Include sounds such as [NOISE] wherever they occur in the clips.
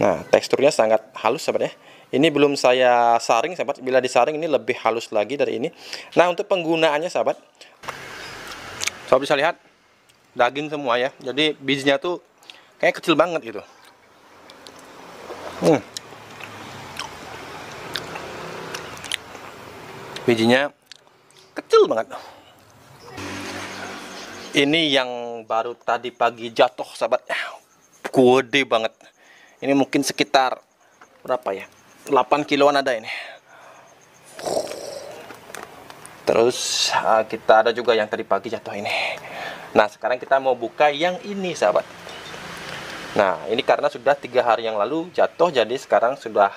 Nah, teksturnya sangat halus sahabat ya. Ini belum saya saring sahabat. Bila disaring ini lebih halus lagi dari ini. Nah, untuk penggunaannya sahabat. Sahabat bisa lihat daging semua ya. Jadi bijinya tuh kayak kecil banget gitu. Hmm. Bijinya kecil banget. Ini yang baru tadi pagi jatuh sahabat. Gede banget ini mungkin sekitar berapa ya 8 kiloan ada ini terus ah, kita ada juga yang tadi pagi jatuh ini nah sekarang kita mau buka yang ini sahabat nah ini karena sudah tiga hari yang lalu jatuh jadi sekarang sudah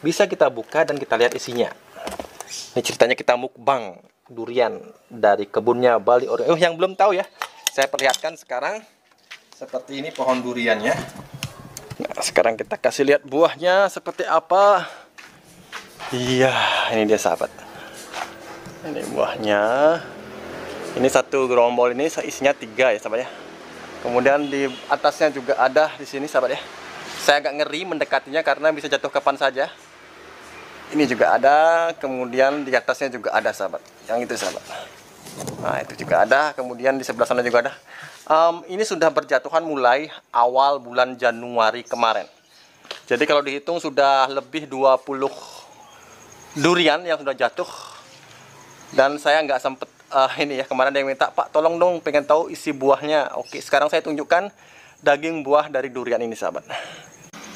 bisa kita buka dan kita lihat isinya ini ceritanya kita mukbang durian dari kebunnya Bali oh, yang belum tahu ya saya perlihatkan sekarang seperti ini pohon duriannya sekarang kita kasih lihat buahnya seperti apa iya ini dia sahabat ini buahnya ini satu gerombol ini isinya tiga ya sahabat ya kemudian di atasnya juga ada di sini sahabat ya saya agak ngeri mendekatinya karena bisa jatuh kapan saja ini juga ada kemudian di atasnya juga ada sahabat yang itu sahabat nah itu juga ada kemudian di sebelah sana juga ada um, ini sudah berjatuhan mulai awal bulan Januari kemarin. Jadi kalau dihitung sudah lebih 20 durian yang sudah jatuh. Dan saya nggak sempet uh, ini ya kemarin ada yang minta Pak tolong dong pengen tahu isi buahnya. Oke sekarang saya tunjukkan daging buah dari durian ini sahabat.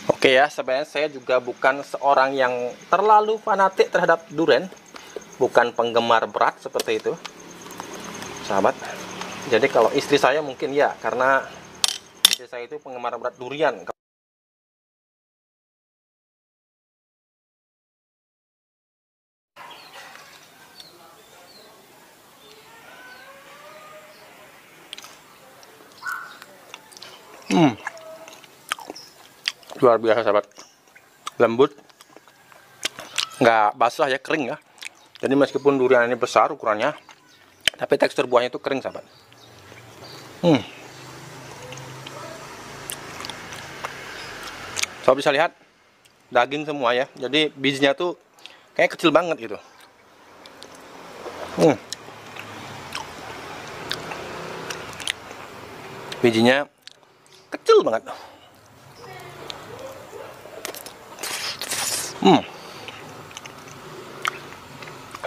Oke ya sebenarnya saya juga bukan seorang yang terlalu fanatik terhadap durian. Bukan penggemar berat seperti itu. Sahabat jadi kalau istri saya mungkin ya karena istri saya itu penggemar berat durian Hmm. Luar biasa sahabat. Lembut. Nggak basah ya, kering ya. Jadi meskipun durian ini besar ukurannya, tapi tekstur buahnya itu kering sahabat. Hmm. So bisa lihat daging semua ya. Jadi bijinya tuh kayak kecil banget gitu. Hmm. Bijinya kecil banget. Hmm.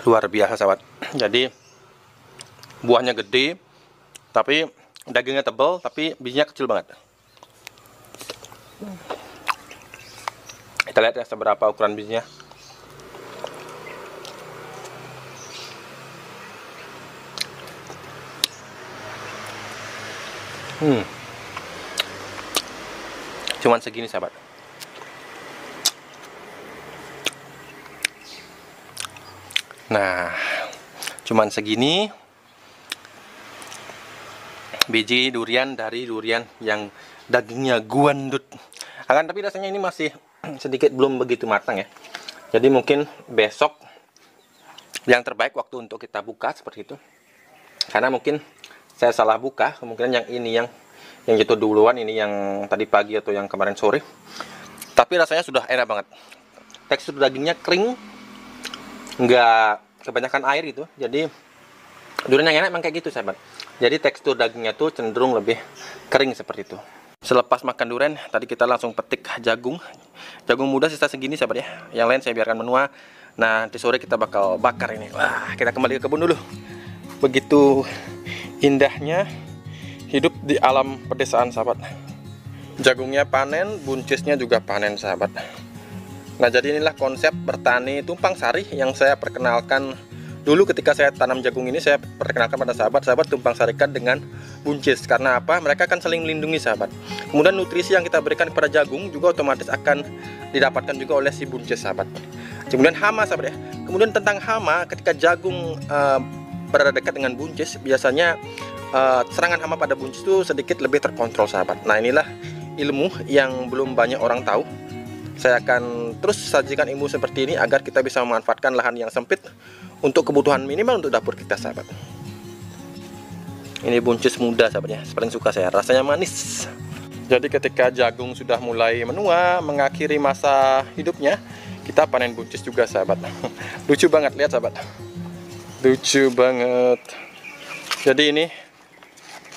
Luar biasa sahabat. Jadi buahnya gede tapi dagingnya tebal tapi bijinya kecil banget kita lihat ya seberapa ukuran bijinya hmm cuman segini sahabat nah cuman segini biji durian dari durian yang dagingnya guandut akan tapi rasanya ini masih [CLEARS THROAT] sedikit belum begitu matang ya jadi mungkin besok yang terbaik waktu untuk kita buka seperti itu karena mungkin saya salah buka kemungkinan yang ini yang yang jatuh duluan ini yang tadi pagi atau yang kemarin sore tapi rasanya sudah enak banget tekstur dagingnya kering nggak kebanyakan air itu jadi durian yang enak emang kayak gitu sahabat jadi tekstur dagingnya tuh cenderung lebih kering seperti itu. Selepas makan durian, tadi kita langsung petik jagung. Jagung muda sisa segini sahabat ya. Yang lain saya biarkan menua. Nah, nanti sore kita bakal bakar ini. Wah, kita kembali ke kebun dulu. Begitu indahnya hidup di alam pedesaan sahabat. Jagungnya panen, buncisnya juga panen sahabat. Nah, jadi inilah konsep bertani tumpang sari yang saya perkenalkan Dulu ketika saya tanam jagung ini saya perkenalkan pada sahabat-sahabat tumpang sarikan dengan buncis karena apa? Mereka akan saling melindungi sahabat. Kemudian nutrisi yang kita berikan kepada jagung juga otomatis akan didapatkan juga oleh si buncis sahabat. Kemudian hama sahabat ya. Kemudian tentang hama ketika jagung uh, berada dekat dengan buncis biasanya uh, serangan hama pada buncis itu sedikit lebih terkontrol sahabat. Nah inilah ilmu yang belum banyak orang tahu saya akan terus sajikan ilmu seperti ini agar kita bisa memanfaatkan lahan yang sempit untuk kebutuhan minimal untuk dapur kita, sahabat. Ini buncis muda, sahabatnya. Paling suka saya, rasanya manis. Jadi ketika jagung sudah mulai menua, mengakhiri masa hidupnya, kita panen buncis juga, sahabat. [LAUGHS] Lucu banget, lihat sahabat. Lucu banget. Jadi ini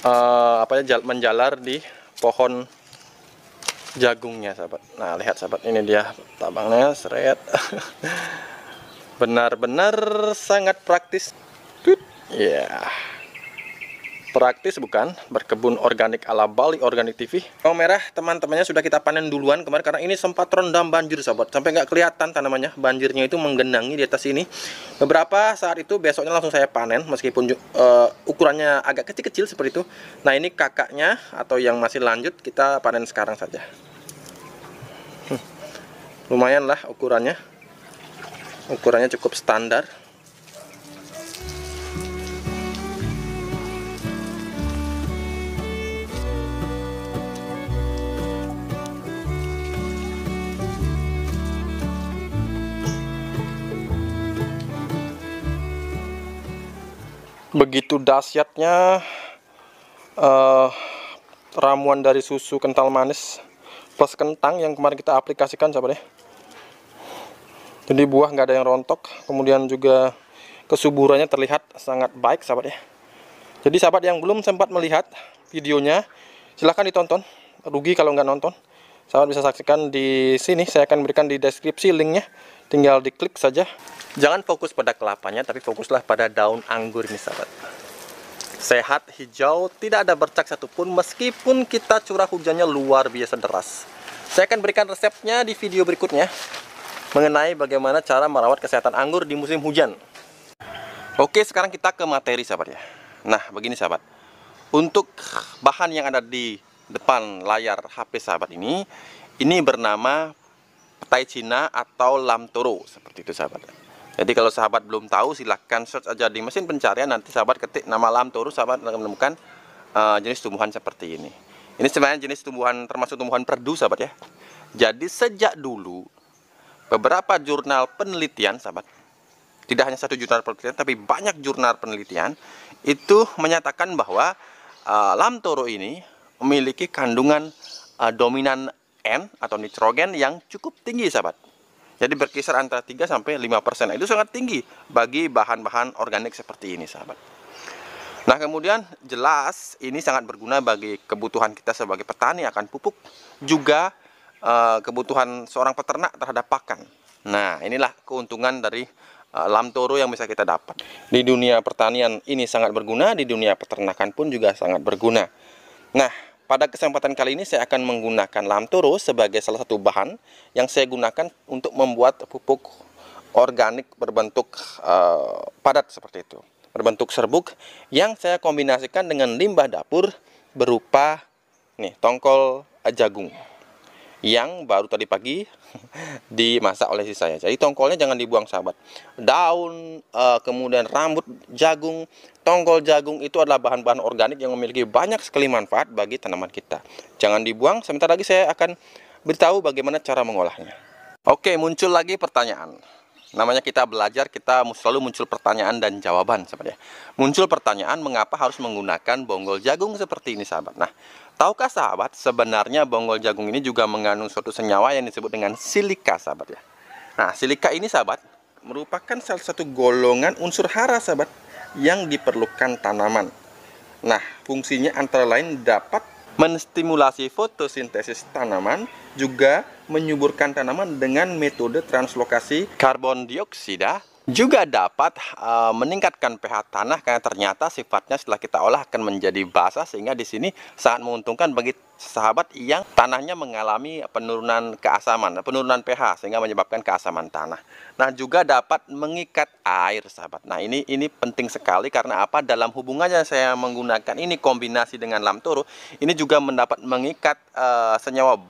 uh, apa ya menjalar di pohon jagungnya sahabat nah lihat sahabat ini dia tabangnya seret [LAUGHS] benar-benar sangat praktis ya yeah. Praktis bukan? Berkebun organik ala Bali Organik TV. Bawang merah teman-temannya sudah kita panen duluan kemarin karena ini sempat rendam banjir sahabat. Sampai nggak kelihatan tanamannya. Banjirnya itu menggenangi di atas ini. Beberapa saat itu besoknya langsung saya panen meskipun uh, ukurannya agak kecil-kecil seperti itu. Nah ini kakaknya atau yang masih lanjut kita panen sekarang saja. Hmm. Lumayan lah ukurannya. Ukurannya cukup standar. begitu dahsyatnya uh, ramuan dari susu kental manis plus kentang yang kemarin kita aplikasikan sahabat ya jadi buah nggak ada yang rontok kemudian juga kesuburannya terlihat sangat baik sahabat ya jadi sahabat yang belum sempat melihat videonya silahkan ditonton rugi kalau nggak nonton sahabat bisa saksikan di sini saya akan berikan di deskripsi linknya tinggal diklik saja jangan fokus pada kelapanya tapi fokuslah pada daun anggur ini sahabat sehat hijau tidak ada bercak satupun meskipun kita curah hujannya luar biasa deras saya akan berikan resepnya di video berikutnya mengenai bagaimana cara merawat kesehatan anggur di musim hujan oke sekarang kita ke materi sahabat ya nah begini sahabat untuk bahan yang ada di depan layar HP sahabat ini ini bernama petai Cina atau lam toro seperti itu sahabat jadi kalau sahabat belum tahu silahkan search aja di mesin pencarian nanti sahabat ketik nama lam toro sahabat akan menemukan uh, jenis tumbuhan seperti ini ini sebenarnya jenis tumbuhan termasuk tumbuhan perdu sahabat ya jadi sejak dulu beberapa jurnal penelitian sahabat tidak hanya satu jurnal penelitian tapi banyak jurnal penelitian itu menyatakan bahwa uh, lam toro ini memiliki kandungan uh, dominan N atau nitrogen yang cukup tinggi sahabat. Jadi berkisar antara 3 sampai 5%. Itu sangat tinggi bagi bahan-bahan organik seperti ini sahabat. Nah, kemudian jelas ini sangat berguna bagi kebutuhan kita sebagai petani akan pupuk juga eh, kebutuhan seorang peternak terhadap pakan. Nah, inilah keuntungan dari eh, lam toro yang bisa kita dapat. Di dunia pertanian ini sangat berguna, di dunia peternakan pun juga sangat berguna. Nah, pada kesempatan kali ini saya akan menggunakan lam sebagai salah satu bahan yang saya gunakan untuk membuat pupuk organik berbentuk uh, padat seperti itu. Berbentuk serbuk yang saya kombinasikan dengan limbah dapur berupa nih tongkol eh, jagung yang baru tadi pagi [LAUGHS] dimasak oleh si saya. Jadi tongkolnya jangan dibuang sahabat. Daun, uh, kemudian rambut jagung, tongkol jagung itu adalah bahan-bahan organik yang memiliki banyak sekali manfaat bagi tanaman kita. Jangan dibuang, sebentar lagi saya akan beritahu bagaimana cara mengolahnya. Oke, muncul lagi pertanyaan namanya kita belajar kita selalu muncul pertanyaan dan jawaban sebenarnya muncul pertanyaan mengapa harus menggunakan bonggol jagung seperti ini sahabat nah Tahukah sahabat, sebenarnya bonggol jagung ini juga mengandung suatu senyawa yang disebut dengan silika, sahabat ya. Nah, silika ini sahabat merupakan salah satu golongan unsur hara, sahabat, yang diperlukan tanaman. Nah, fungsinya antara lain dapat menstimulasi fotosintesis tanaman, juga menyuburkan tanaman dengan metode translokasi karbon dioksida juga dapat uh, meningkatkan pH tanah karena ternyata sifatnya setelah kita olah akan menjadi basah sehingga di sini sangat menguntungkan bagi sahabat yang tanahnya mengalami penurunan keasaman, penurunan pH sehingga menyebabkan keasaman tanah. Nah, juga dapat mengikat air, sahabat. Nah, ini ini penting sekali karena apa? Dalam hubungannya saya menggunakan ini kombinasi dengan lamtoro, ini juga mendapat mengikat uh, senyawa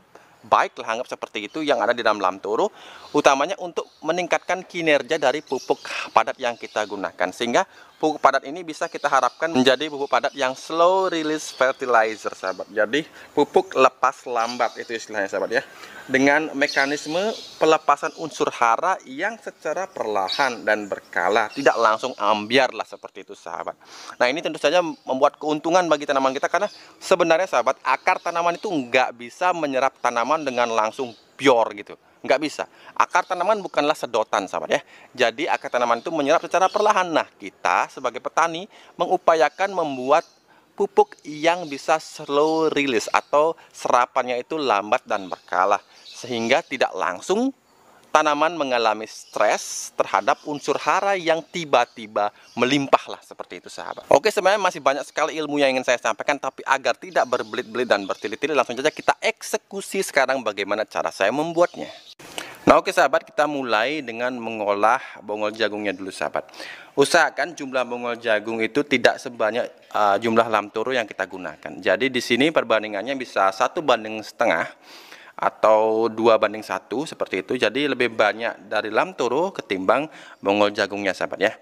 baiklah anggap seperti itu yang ada di dalam lam turu utamanya untuk meningkatkan kinerja dari pupuk padat yang kita gunakan sehingga pupuk padat ini bisa kita harapkan menjadi pupuk padat yang slow release fertilizer sahabat jadi pupuk lepas lambat itu istilahnya sahabat ya dengan mekanisme pelepasan unsur hara yang secara perlahan dan berkala tidak langsung ambiar lah seperti itu sahabat nah ini tentu saja membuat keuntungan bagi tanaman kita karena sebenarnya sahabat akar tanaman itu nggak bisa menyerap tanaman dengan langsung pure gitu Nggak bisa. Akar tanaman bukanlah sedotan, sahabat ya. Jadi akar tanaman itu menyerap secara perlahan. Nah, kita sebagai petani mengupayakan membuat pupuk yang bisa slow release atau serapannya itu lambat dan berkala sehingga tidak langsung tanaman mengalami stres terhadap unsur hara yang tiba-tiba melimpah lah seperti itu sahabat. Oke sebenarnya masih banyak sekali ilmu yang ingin saya sampaikan tapi agar tidak berbelit-belit dan bertilit-tilit langsung saja kita eksekusi sekarang bagaimana cara saya membuatnya. Nah oke sahabat kita mulai dengan mengolah bongol jagungnya dulu sahabat. Usahakan jumlah bongol jagung itu tidak sebanyak uh, jumlah lamtoro yang kita gunakan. Jadi di sini perbandingannya bisa satu banding setengah atau dua banding satu seperti itu jadi lebih banyak dari lam toro ketimbang bonggol jagungnya sahabat ya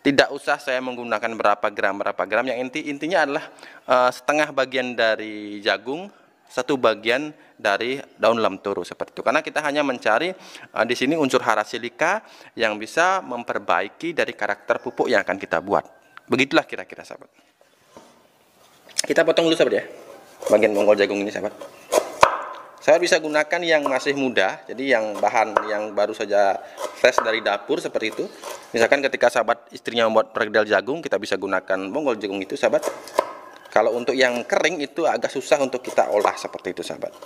tidak usah saya menggunakan berapa gram berapa gram yang inti intinya adalah uh, setengah bagian dari jagung satu bagian dari daun lam toro seperti itu karena kita hanya mencari uh, di sini unsur hara silika yang bisa memperbaiki dari karakter pupuk yang akan kita buat begitulah kira-kira sahabat kita potong dulu sahabat ya bagian bonggol jagung ini sahabat saya bisa gunakan yang masih muda, jadi yang bahan yang baru saja fresh dari dapur seperti itu. Misalkan ketika sahabat istrinya membuat perkedel jagung, kita bisa gunakan bonggol jagung itu sahabat. Kalau untuk yang kering itu agak susah untuk kita olah seperti itu sahabat.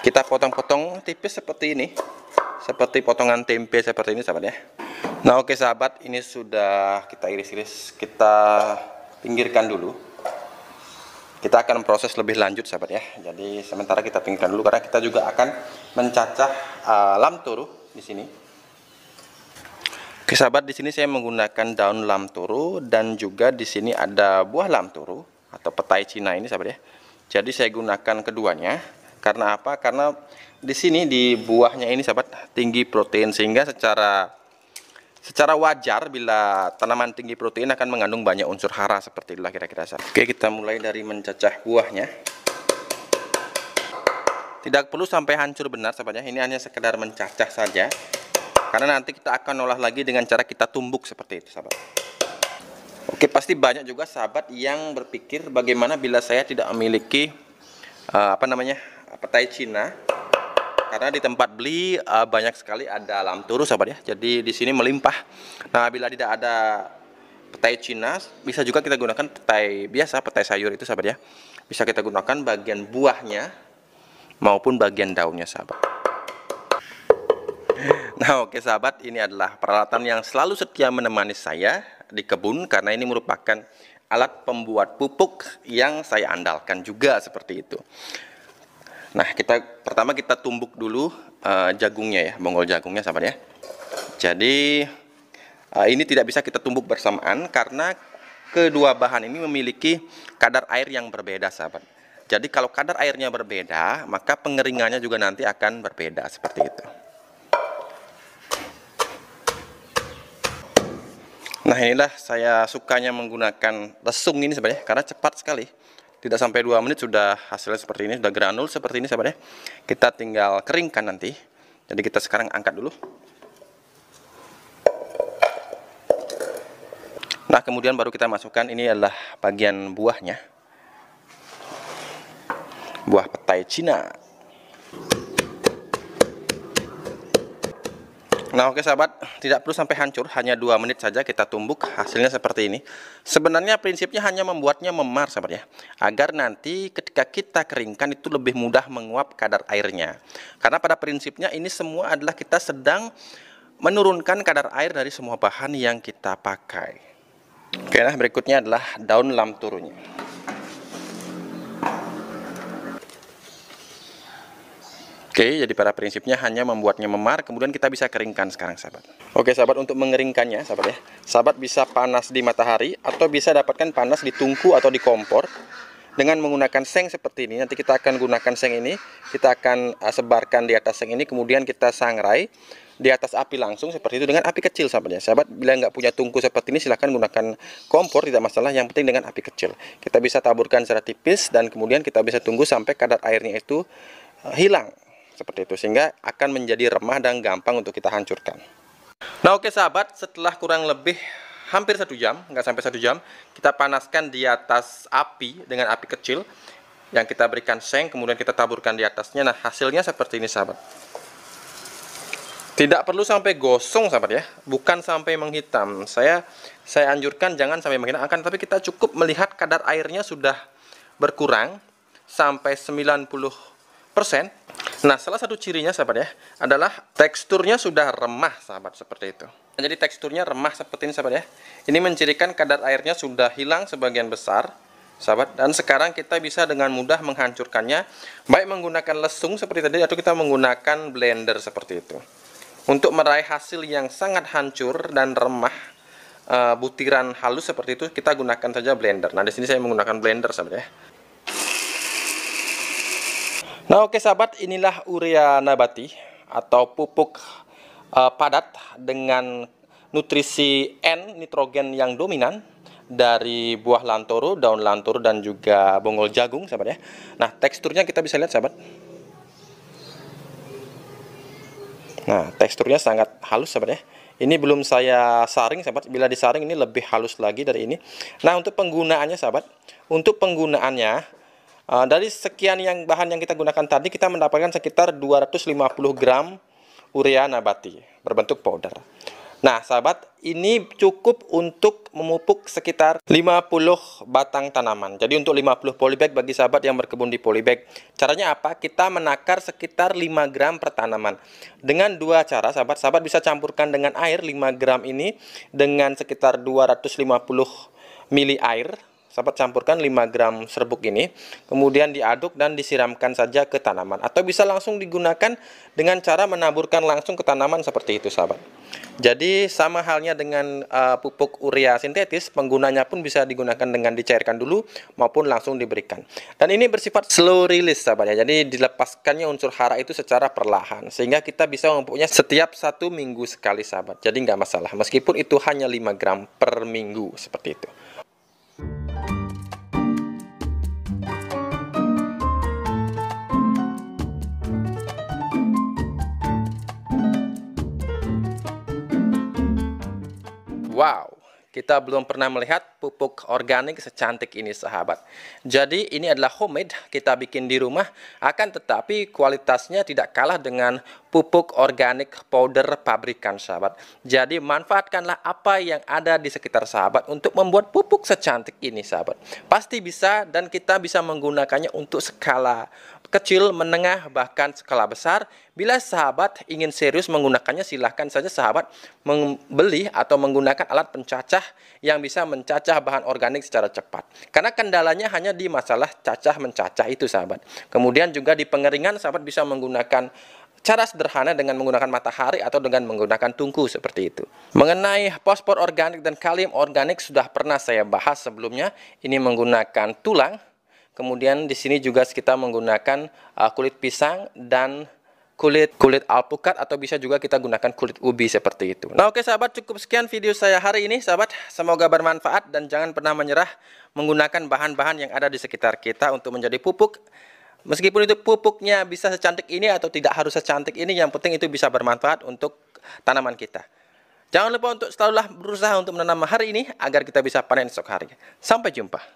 Kita potong-potong tipis seperti ini. Seperti potongan tempe seperti ini sahabat ya. Nah oke sahabat, ini sudah kita iris-iris, kita pinggirkan dulu kita akan proses lebih lanjut sahabat ya jadi sementara kita pinggirkan dulu karena kita juga akan mencacah uh, lam turu di sini oke sahabat di sini saya menggunakan daun lam turu dan juga di sini ada buah lam turu atau petai Cina ini sahabat ya jadi saya gunakan keduanya karena apa karena di sini di buahnya ini sahabat tinggi protein sehingga secara Secara wajar bila tanaman tinggi protein akan mengandung banyak unsur hara seperti itulah kira-kira. Oke, kita mulai dari mencacah buahnya. Tidak perlu sampai hancur benar sahabatnya, ini hanya sekedar mencacah saja. Karena nanti kita akan olah lagi dengan cara kita tumbuk seperti itu, sahabat. Oke, pasti banyak juga sahabat yang berpikir bagaimana bila saya tidak memiliki uh, apa namanya? Eh, petai Cina karena di tempat beli uh, banyak sekali ada lam turu sahabat ya jadi di sini melimpah nah bila tidak ada petai Cina bisa juga kita gunakan petai biasa petai sayur itu sahabat ya bisa kita gunakan bagian buahnya maupun bagian daunnya sahabat nah oke sahabat ini adalah peralatan yang selalu setia menemani saya di kebun karena ini merupakan alat pembuat pupuk yang saya andalkan juga seperti itu Nah, kita pertama kita tumbuk dulu uh, jagungnya ya, bonggol jagungnya sahabat ya. Jadi uh, ini tidak bisa kita tumbuk bersamaan karena kedua bahan ini memiliki kadar air yang berbeda sahabat. Jadi kalau kadar airnya berbeda, maka pengeringannya juga nanti akan berbeda seperti itu. Nah, inilah saya sukanya menggunakan lesung ini sebenarnya karena cepat sekali tidak sampai 2 menit sudah hasilnya seperti ini sudah granul seperti ini sahabat ya kita tinggal keringkan nanti jadi kita sekarang angkat dulu nah kemudian baru kita masukkan ini adalah bagian buahnya buah petai Cina Nah oke sahabat, tidak perlu sampai hancur, hanya dua menit saja kita tumbuk, hasilnya seperti ini. Sebenarnya prinsipnya hanya membuatnya memar sahabat ya, agar nanti ketika kita keringkan itu lebih mudah menguap kadar airnya. Karena pada prinsipnya ini semua adalah kita sedang menurunkan kadar air dari semua bahan yang kita pakai. Oke nah berikutnya adalah daun lam turunnya. Oke, jadi pada prinsipnya hanya membuatnya memar, kemudian kita bisa keringkan sekarang, sahabat. Oke, sahabat, untuk mengeringkannya, sahabat ya, sahabat bisa panas di matahari atau bisa dapatkan panas di tungku atau di kompor dengan menggunakan seng seperti ini nanti kita akan gunakan seng ini kita akan eh, sebarkan di atas seng ini kemudian kita sangrai di atas api langsung seperti itu dengan api kecil sahabat ya sahabat bila nggak punya tungku seperti ini silahkan gunakan kompor tidak masalah yang penting dengan api kecil kita bisa taburkan secara tipis dan kemudian kita bisa tunggu sampai kadar airnya itu eh, hilang seperti itu sehingga akan menjadi remah dan gampang untuk kita hancurkan nah oke sahabat setelah kurang lebih hampir satu jam nggak sampai satu jam kita panaskan di atas api dengan api kecil yang kita berikan seng kemudian kita taburkan di atasnya nah hasilnya seperti ini sahabat tidak perlu sampai gosong sahabat ya bukan sampai menghitam saya saya anjurkan jangan sampai menghitam akan tapi kita cukup melihat kadar airnya sudah berkurang sampai 90% Nah, salah satu cirinya sahabat ya adalah teksturnya sudah remah sahabat seperti itu. Nah, jadi teksturnya remah seperti ini sahabat ya. Ini mencirikan kadar airnya sudah hilang sebagian besar sahabat dan sekarang kita bisa dengan mudah menghancurkannya baik menggunakan lesung seperti tadi atau kita menggunakan blender seperti itu. Untuk meraih hasil yang sangat hancur dan remah eh, butiran halus seperti itu kita gunakan saja blender. Nah, di sini saya menggunakan blender sahabat ya. Nah oke sahabat inilah urea nabati atau pupuk uh, padat dengan nutrisi N nitrogen yang dominan dari buah lantoro, daun lantoro dan juga bonggol jagung sahabat ya. Nah teksturnya kita bisa lihat sahabat. Nah teksturnya sangat halus sahabat ya. Ini belum saya saring sahabat, bila disaring ini lebih halus lagi dari ini. Nah untuk penggunaannya sahabat, untuk penggunaannya Ah, dari sekian yang bahan yang kita gunakan tadi, kita mendapatkan sekitar 250 gram urea nabati berbentuk powder. Nah, sahabat, ini cukup untuk memupuk sekitar 50 batang tanaman. Jadi untuk 50 polybag bagi sahabat yang berkebun di polybag. Caranya apa? Kita menakar sekitar 5 gram per tanaman. Dengan dua cara, sahabat, sahabat bisa campurkan dengan air 5 gram ini dengan sekitar 250 mili air sahabat campurkan 5 gram serbuk ini kemudian diaduk dan disiramkan saja ke tanaman atau bisa langsung digunakan dengan cara menaburkan langsung ke tanaman seperti itu sahabat jadi sama halnya dengan uh, pupuk urea sintetis penggunanya pun bisa digunakan dengan dicairkan dulu maupun langsung diberikan dan ini bersifat slow release sahabat ya jadi dilepaskannya unsur hara itu secara perlahan sehingga kita bisa mempunyai setiap satu minggu sekali sahabat jadi nggak masalah meskipun itu hanya 5 gram per minggu seperti itu Wow, kita belum pernah melihat pupuk organik secantik ini sahabat. Jadi ini adalah homemade, kita bikin di rumah, akan tetapi kualitasnya tidak kalah dengan pupuk organik powder pabrikan sahabat. Jadi manfaatkanlah apa yang ada di sekitar sahabat untuk membuat pupuk secantik ini sahabat. Pasti bisa dan kita bisa menggunakannya untuk skala kecil, menengah, bahkan skala besar. Bila sahabat ingin serius menggunakannya, silahkan saja sahabat membeli atau menggunakan alat pencacah yang bisa mencacah bahan organik secara cepat. Karena kendalanya hanya di masalah cacah-mencacah itu sahabat. Kemudian juga di pengeringan sahabat bisa menggunakan Cara sederhana dengan menggunakan matahari atau dengan menggunakan tungku seperti itu. Mengenai fosfor organik dan kalium organik sudah pernah saya bahas sebelumnya. Ini menggunakan tulang. Kemudian di sini juga kita menggunakan uh, kulit pisang dan kulit kulit alpukat atau bisa juga kita gunakan kulit ubi seperti itu. Nah, oke sahabat, cukup sekian video saya hari ini, sahabat. Semoga bermanfaat dan jangan pernah menyerah menggunakan bahan-bahan yang ada di sekitar kita untuk menjadi pupuk Meskipun itu pupuknya bisa secantik ini atau tidak harus secantik ini, yang penting itu bisa bermanfaat untuk tanaman kita. Jangan lupa untuk selalulah berusaha untuk menanam hari ini agar kita bisa panen esok hari. Sampai jumpa.